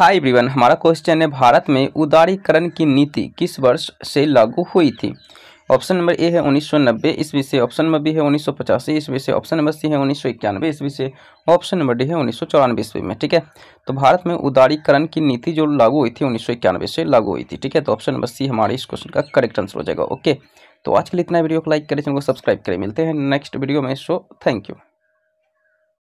हाय ब्रिवन हमारा क्वेश्चन है भारत में उदारीकरण की नीति किस वर्ष से लागू हुई थी ऑप्शन नंबर ए है 1990 ईस्वी से ऑप्शन नंबर बी है उन्नीस सौ पचासी ईस्वी से ऑप्शन नंबर सी है उन्नीस सौ इक्यानवे ईस्वी से ऑप्शन नंबर डी है उन्नीस सौ चौरानवे ईस्वी में ठीक है तो भारत में उदारीकरण की नीति जो लागू हुई थी उन्नीस सौ इक्यानवे से लागू हुई थी ठीक है तो ऑप्शन नंबर सी हमारे इस क्वेश्चन का करेक्ट आंसर हो जाएगा ओके तो आज के लिए इतना वीडियो को लाइक करें चैनल को सब्सक्राइब करें मिलते हैं नेक्स्ट वीडियो में सो थैंक यू